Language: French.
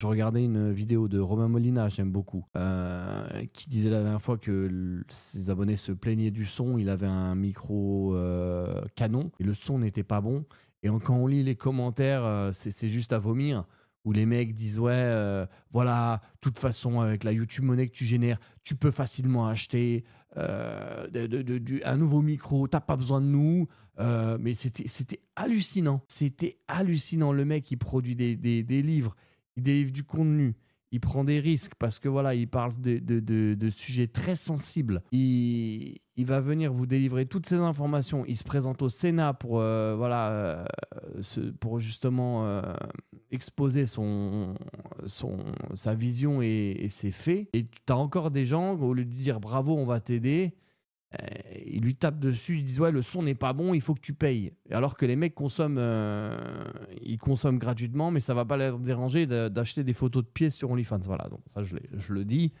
Je regardais une vidéo de Romain Molina, j'aime beaucoup, euh, qui disait la dernière fois que ses abonnés se plaignaient du son. Il avait un micro euh, canon et le son n'était pas bon. Et quand on lit les commentaires, euh, c'est juste à vomir où les mecs disent ouais voilà, voilà toute façon avec la YouTube monnaie que tu génères tu peux facilement acheter un nouveau micro t'as pas besoin de nous mais c'était c'était hallucinant c'était hallucinant le mec qui produit des, des, des livres il délivre du contenu, il prend des risques parce que voilà, il parle de, de, de, sujets très sensibles. Il, il, va venir vous délivrer toutes ces informations. Il se présente au Sénat pour euh, voilà, euh, pour justement euh, exposer son, son, sa vision et, et ses faits. Et tu as encore des gens au lieu de dire bravo, on va t'aider ils lui tapent dessus, ils disent ouais le son n'est pas bon, il faut que tu payes. Alors que les mecs consomment, euh, ils consomment gratuitement, mais ça va pas les déranger d'acheter des photos de pièces sur OnlyFans. Voilà, donc ça je le dis,